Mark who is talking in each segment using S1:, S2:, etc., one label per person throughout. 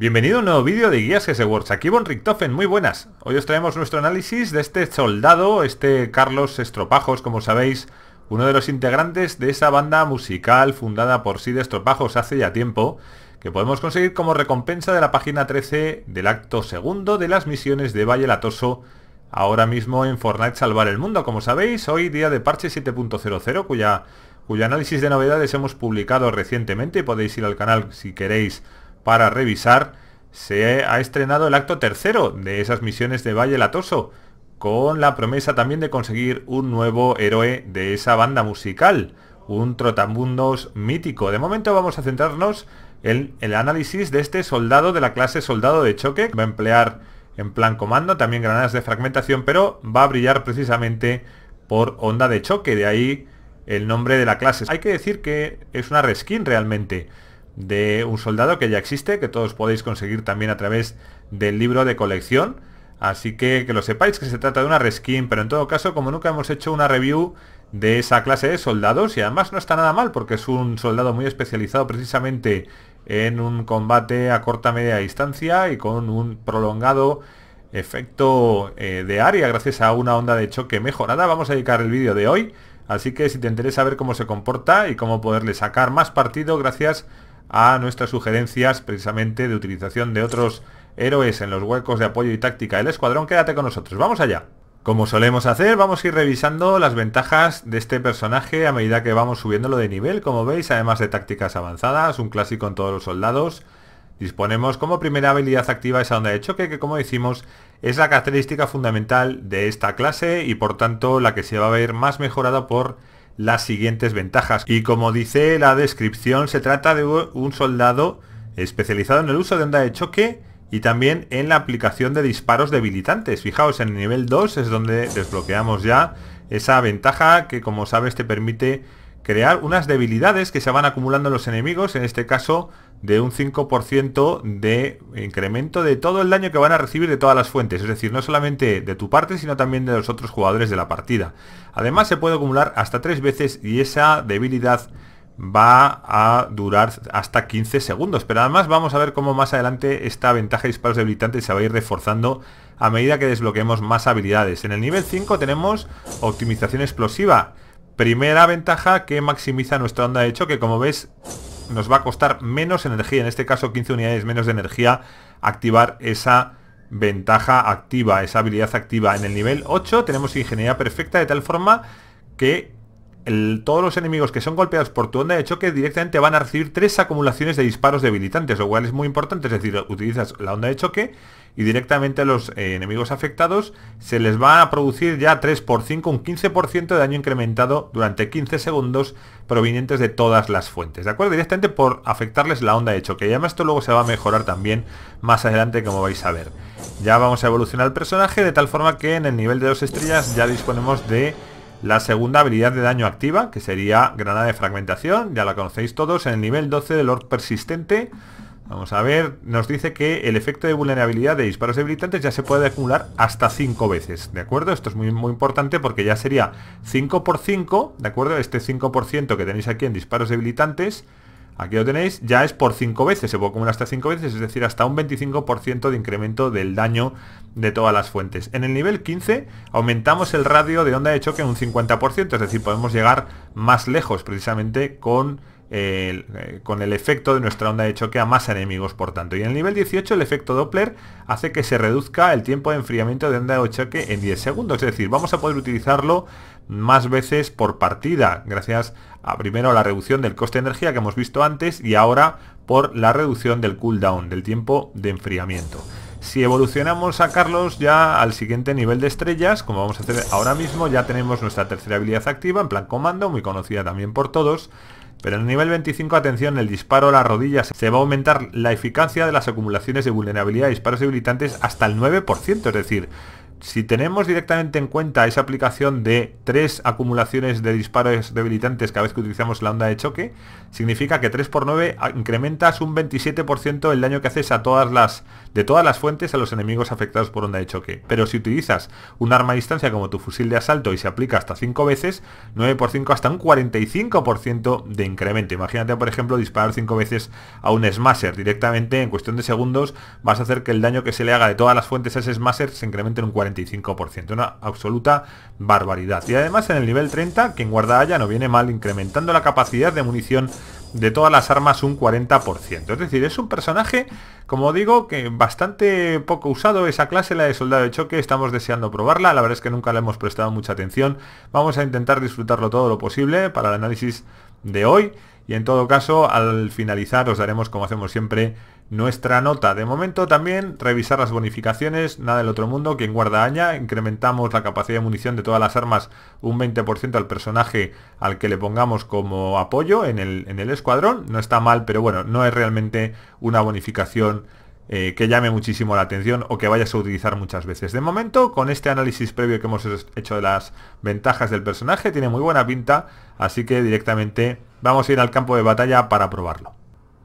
S1: Bienvenido a un nuevo vídeo de Guías que se works. Aquí Von Richtofen, muy buenas. Hoy os traemos nuestro análisis de este soldado, este Carlos Estropajos, como sabéis, uno de los integrantes de esa banda musical fundada por Sid Estropajos hace ya tiempo, que podemos conseguir como recompensa de la página 13 del acto segundo de las misiones de Valle Latoso, ahora mismo en Fortnite Salvar el Mundo. Como sabéis, hoy día de parche 7.00, cuya cuyo análisis de novedades hemos publicado recientemente podéis ir al canal si queréis para revisar, se ha estrenado el acto tercero de esas misiones de Valle Latoso, con la promesa también de conseguir un nuevo héroe de esa banda musical, un trotamundos mítico. De momento vamos a centrarnos en el análisis de este soldado de la clase soldado de choque, va a emplear en plan comando, también granadas de fragmentación, pero va a brillar precisamente por onda de choque, de ahí el nombre de la clase. Hay que decir que es una reskin realmente de un soldado que ya existe, que todos podéis conseguir también a través del libro de colección. Así que que lo sepáis que se trata de una reskin, pero en todo caso, como nunca hemos hecho una review de esa clase de soldados, y además no está nada mal porque es un soldado muy especializado precisamente en un combate a corta media distancia y con un prolongado efecto eh, de área gracias a una onda de choque mejorada. Vamos a dedicar el vídeo de hoy, así que si te interesa ver cómo se comporta y cómo poderle sacar más partido gracias a nuestras sugerencias precisamente de utilización de otros héroes en los huecos de apoyo y táctica del escuadrón, quédate con nosotros, vamos allá. Como solemos hacer, vamos a ir revisando las ventajas de este personaje a medida que vamos subiéndolo de nivel, como veis, además de tácticas avanzadas, un clásico en todos los soldados. Disponemos como primera habilidad activa esa onda de choque, que como decimos, es la característica fundamental de esta clase y por tanto la que se va a ver más mejorada por las siguientes ventajas. Y como dice la descripción, se trata de un soldado especializado en el uso de onda de choque y también en la aplicación de disparos debilitantes. Fijaos, en el nivel 2 es donde desbloqueamos ya esa ventaja que como sabes te permite crear unas debilidades que se van acumulando los enemigos, en este caso de un 5% de incremento de todo el daño que van a recibir de todas las fuentes, es decir, no solamente de tu parte, sino también de los otros jugadores de la partida. Además se puede acumular hasta 3 veces y esa debilidad va a durar hasta 15 segundos, pero además vamos a ver cómo más adelante esta ventaja de disparos debilitantes se va a ir reforzando a medida que desbloqueemos más habilidades. En el nivel 5 tenemos optimización explosiva, Primera ventaja que maximiza nuestra onda de que como ves, nos va a costar menos energía, en este caso 15 unidades menos de energía, activar esa ventaja activa, esa habilidad activa. En el nivel 8 tenemos ingeniería perfecta de tal forma que todos los enemigos que son golpeados por tu onda de choque directamente van a recibir tres acumulaciones de disparos debilitantes, lo cual es muy importante, es decir, utilizas la onda de choque y directamente a los eh, enemigos afectados se les va a producir ya 3 por 5, un 15% de daño incrementado durante 15 segundos provenientes de todas las fuentes, ¿de acuerdo? Directamente por afectarles la onda de choque. Y además esto luego se va a mejorar también más adelante, como vais a ver. Ya vamos a evolucionar el personaje de tal forma que en el nivel de dos estrellas ya disponemos de la segunda habilidad de daño activa, que sería granada de fragmentación, ya la conocéis todos, en el nivel 12 del Lord Persistente. Vamos a ver, nos dice que el efecto de vulnerabilidad de disparos debilitantes ya se puede acumular hasta 5 veces, ¿de acuerdo? Esto es muy, muy importante porque ya sería 5 por 5, ¿de acuerdo? Este 5% que tenéis aquí en disparos debilitantes, Aquí lo tenéis, ya es por 5 veces, se puede acumular hasta 5 veces, es decir, hasta un 25% de incremento del daño de todas las fuentes. En el nivel 15 aumentamos el radio de onda de choque en un 50%, es decir, podemos llegar más lejos precisamente con eh, con el efecto de nuestra onda de choque a más enemigos, por tanto. Y en el nivel 18 el efecto Doppler hace que se reduzca el tiempo de enfriamiento de onda de choque en 10 segundos. Es decir, vamos a poder utilizarlo más veces por partida, gracias a primero a la reducción del coste de energía que hemos visto antes y ahora por la reducción del cooldown, del tiempo de enfriamiento. Si evolucionamos a Carlos ya al siguiente nivel de estrellas, como vamos a hacer ahora mismo, ya tenemos nuestra tercera habilidad activa, en plan comando, muy conocida también por todos, pero en el nivel 25, atención, el disparo a las rodillas se va a aumentar la eficacia de las acumulaciones de vulnerabilidad y disparos debilitantes hasta el 9%, es decir, si tenemos directamente en cuenta esa aplicación de tres acumulaciones de disparos debilitantes cada vez que utilizamos la onda de choque, significa que 3 x 9 incrementas un 27% el daño que haces a todas las, de todas las fuentes a los enemigos afectados por onda de choque. Pero si utilizas un arma a distancia como tu fusil de asalto y se aplica hasta 5 veces, 9 x 5 hasta un 45% de incremento. Imagínate, por ejemplo, disparar 5 veces a un smasher directamente en cuestión de segundos, vas a hacer que el daño que se le haga de todas las fuentes a ese smasher se incremente en un 40%. Una absoluta barbaridad. Y además en el nivel 30, quien guarda haya no viene mal, incrementando la capacidad de munición de todas las armas un 40%. Es decir, es un personaje, como digo, que bastante poco usado. Esa clase, la de soldado de choque, estamos deseando probarla. La verdad es que nunca le hemos prestado mucha atención. Vamos a intentar disfrutarlo todo lo posible para el análisis de hoy. Y en todo caso, al finalizar os daremos, como hacemos siempre, nuestra nota de momento también, revisar las bonificaciones, nada del otro mundo, quien guarda aña, incrementamos la capacidad de munición de todas las armas un 20% al personaje al que le pongamos como apoyo en el, en el, escuadrón, no está mal, pero bueno, no es realmente una bonificación eh, que llame muchísimo la atención o que vayas a utilizar muchas veces. De momento, con este análisis previo que hemos hecho de las ventajas del personaje, tiene muy buena pinta, así que directamente vamos a ir al campo de batalla para probarlo.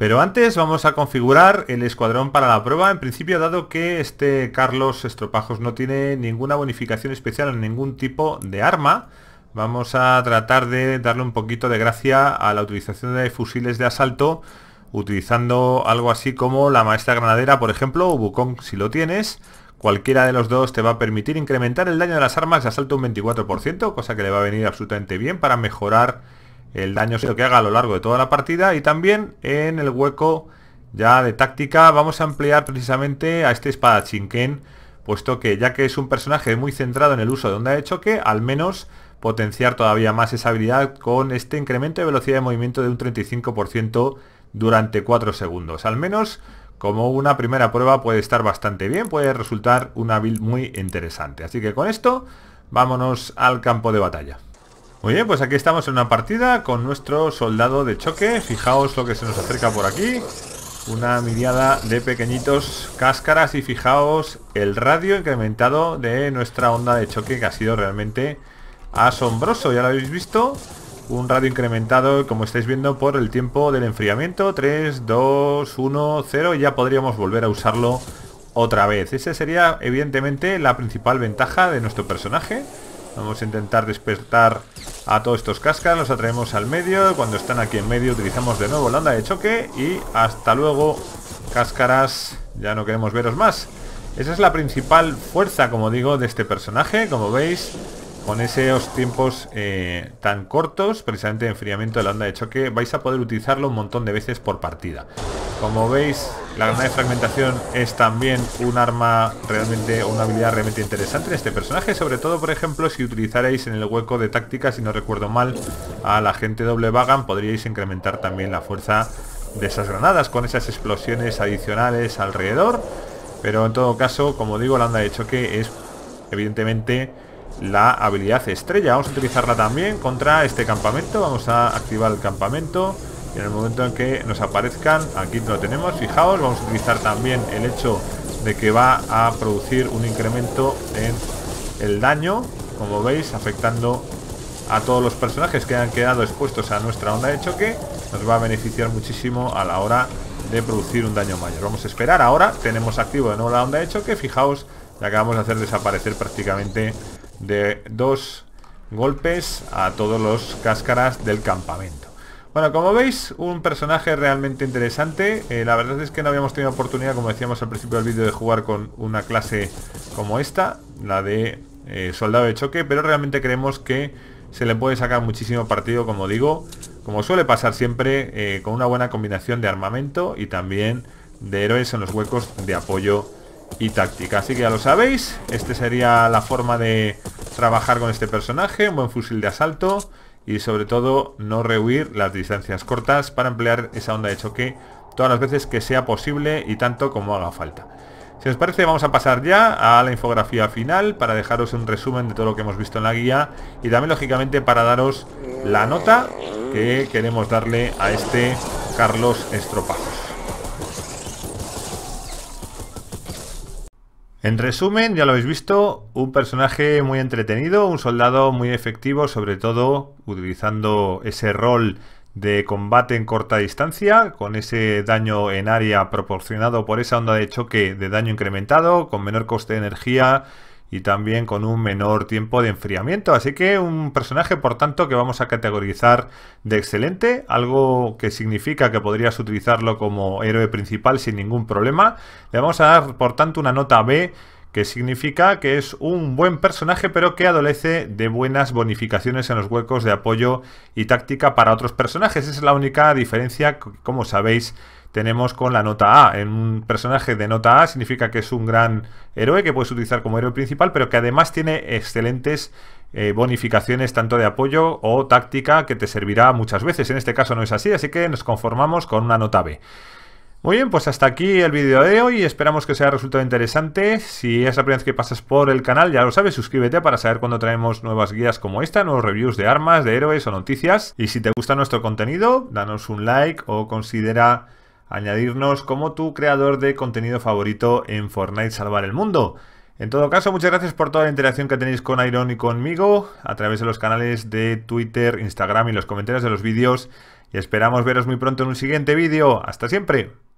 S1: Pero antes vamos a configurar el escuadrón para la prueba, en principio dado que este Carlos Estropajos no tiene ninguna bonificación especial en ningún tipo de arma, vamos a tratar de darle un poquito de gracia a la utilización de fusiles de asalto utilizando algo así como la maestra granadera, por ejemplo, o Bukong si lo tienes. Cualquiera de los dos te va a permitir incrementar el daño de las armas de asalto un 24%, cosa que le va a venir absolutamente bien para mejorar el daño que haga a lo largo de toda la partida y también en el hueco ya de táctica vamos a ampliar precisamente a este espada Ken, puesto que ya que es un personaje muy centrado en el uso de onda de choque, al menos potenciar todavía más esa habilidad con este incremento de velocidad de movimiento de un 35% durante 4 segundos. Al menos como una primera prueba puede estar bastante bien, puede resultar una build muy interesante. Así que con esto vámonos al campo de batalla. Oye, pues aquí estamos en una partida con nuestro soldado de choque. Fijaos lo que se nos acerca por aquí. Una miriada de pequeñitos cáscaras y fijaos el radio incrementado de nuestra onda de choque que ha sido realmente asombroso. Ya lo habéis visto. Un radio incrementado, como estáis viendo, por el tiempo del enfriamiento. 3, 2, 1, 0. ya podríamos volver a usarlo otra vez. Esa sería, evidentemente, la principal ventaja de nuestro personaje Vamos a intentar despertar a todos estos cáscaras. los atraemos al medio. Cuando están aquí en medio utilizamos de nuevo la onda de choque y hasta luego, cáscaras, ya no queremos veros más. Esa es la principal fuerza, como digo, de este personaje, como veis con esos tiempos eh, tan cortos, precisamente de enfriamiento de la onda de choque, vais a poder utilizarlo un montón de veces por partida. Como veis, la granada de fragmentación es también un arma realmente, una habilidad realmente interesante en este personaje, sobre todo, por ejemplo, si utilizaréis en el hueco de táctica, si no recuerdo mal, a la gente doble vagan, podríais incrementar también la fuerza de esas granadas con esas explosiones adicionales alrededor. Pero en todo caso, como digo, la onda de choque es evidentemente la habilidad estrella. Vamos a utilizarla también contra este campamento. Vamos a activar el campamento. Y en el momento en que nos aparezcan, aquí lo tenemos, fijaos, vamos a utilizar también el hecho de que va a producir un incremento en el daño, como veis, afectando a todos los personajes que han quedado expuestos a nuestra onda de choque, nos va a beneficiar muchísimo a la hora de producir un daño mayor. Vamos a esperar, ahora tenemos activo de nuevo la onda de choque, fijaos, ya acabamos de hacer desaparecer prácticamente de dos golpes a todos los cáscaras del campamento. Bueno, como veis, un personaje realmente interesante. Eh, la verdad es que no habíamos tenido oportunidad, como decíamos al principio del vídeo, de jugar con una clase como esta, la de eh, soldado de choque, pero realmente creemos que se le puede sacar muchísimo partido, como digo, como suele pasar siempre, eh, con una buena combinación de armamento y también de héroes en los huecos de apoyo y táctica. Así que ya lo sabéis, Este sería la forma de trabajar con este personaje, un buen fusil de asalto y sobre todo no rehuir las distancias cortas para emplear esa onda de choque todas las veces que sea posible y tanto como haga falta. Si os parece vamos a pasar ya a la infografía final para dejaros un resumen de todo lo que hemos visto en la guía y también lógicamente para daros la nota que queremos darle a este Carlos Estropajos. En resumen, ya lo habéis visto, un personaje muy entretenido, un soldado muy efectivo, sobre todo utilizando ese rol de combate en corta distancia, con ese daño en área proporcionado por esa onda de choque de daño incrementado, con menor coste de energía y también con un menor tiempo de enfriamiento. Así que un personaje, por tanto, que vamos a categorizar de excelente, algo que significa que podrías utilizarlo como héroe principal sin ningún problema. Le vamos a dar, por tanto, una nota B que significa que es un buen personaje pero que adolece de buenas bonificaciones en los huecos de apoyo y táctica para otros personajes. Esa es la única diferencia, como sabéis, tenemos con la nota A. En un personaje de nota A significa que es un gran héroe que puedes utilizar como héroe principal, pero que además tiene excelentes eh, bonificaciones tanto de apoyo o táctica que te servirá muchas veces. En este caso no es así, así que nos conformamos con una nota B. Muy bien, pues hasta aquí el vídeo de hoy, esperamos que os haya resultado interesante, si es la primera vez que pasas por el canal ya lo sabes, suscríbete para saber cuando traemos nuevas guías como esta, nuevos reviews de armas, de héroes o noticias, y si te gusta nuestro contenido, danos un like o considera añadirnos como tu creador de contenido favorito en Fortnite Salvar el Mundo. En todo caso, muchas gracias por toda la interacción que tenéis con Iron y conmigo a través de los canales de Twitter, Instagram y los comentarios de los vídeos. Y esperamos veros muy pronto en un siguiente vídeo. ¡Hasta siempre!